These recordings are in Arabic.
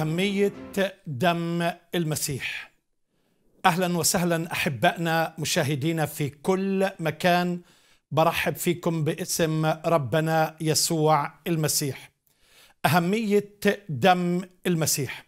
أهمية دم المسيح أهلا وسهلا أحبائنا مشاهدينا في كل مكان برحب فيكم باسم ربنا يسوع المسيح أهمية دم المسيح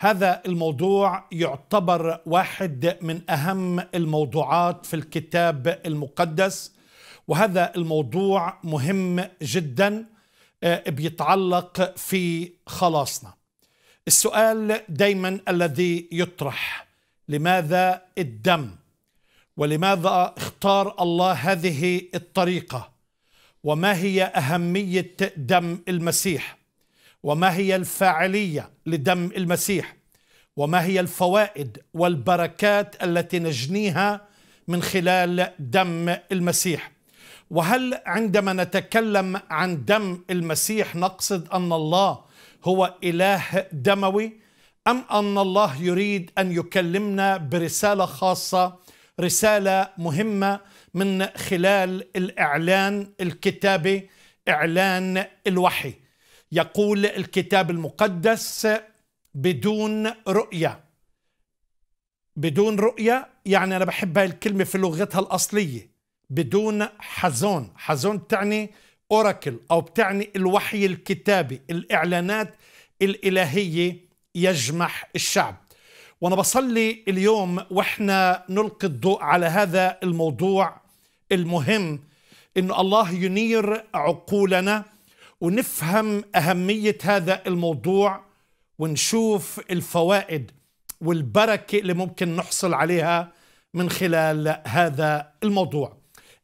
هذا الموضوع يعتبر واحد من أهم الموضوعات في الكتاب المقدس وهذا الموضوع مهم جداً آه، بيتعلق في خلاصنا السؤال دايما الذي يطرح لماذا الدم ولماذا اختار الله هذه الطريقه وما هي اهميه دم المسيح وما هي الفاعليه لدم المسيح وما هي الفوائد والبركات التي نجنيها من خلال دم المسيح وهل عندما نتكلم عن دم المسيح نقصد ان الله هو اله دموي ام ان الله يريد ان يكلمنا برساله خاصه رساله مهمه من خلال الاعلان الكتابي اعلان الوحي يقول الكتاب المقدس بدون رؤيه بدون رؤيه يعني انا بحب هاي الكلمه في لغتها الاصليه بدون حزون حزون بتعني أوراكل أو بتعني الوحي الكتابي الإعلانات الإلهية يجمح الشعب وأنا بصلي اليوم وإحنا نلقي الضوء على هذا الموضوع المهم إن الله ينير عقولنا ونفهم أهمية هذا الموضوع ونشوف الفوائد والبركة اللي ممكن نحصل عليها من خلال هذا الموضوع